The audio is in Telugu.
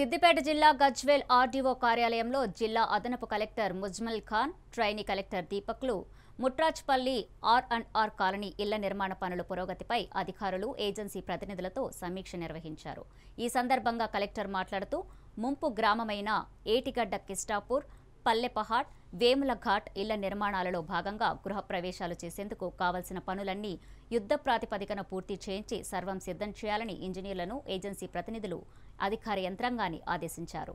సిద్దిపేట జిల్లా గజ్వేల్ ఆర్డీఓ కార్యాలయంలో జిల్లా అదనపు collector Muzammil Khan trainee collector దీపక్లు Mutrajpalli R and R colony ఇళ్ల నిర్మాణ పనుల పురోగతిపై అధికారులు ఏజెన్సీ ప్రతినిధులతో సమీక్ష నిర్వహించారు ఈ సందర్భంగా కలెక్టర్ మాట్లాడుతూ ముంపు గ్రామమైన ఏటిగడ్డ కిస్టాపూర్ పల్లెపహాట్ వేముల ఘాట్ ఇళ్ల నిర్మాణాలలో భాగంగా గృహ ప్రవేశాలు చేసేందుకు కావలసిన పనులన్నీ యుద్ధ ప్రాతిపదికన పూర్తి చేయించి సర్వం సిద్ధం చేయాలని ఇంజనీర్లను ఏజెన్సీ ప్రతినిధులు అధికార యంత్రాంగాన్ని ఆదేశించారు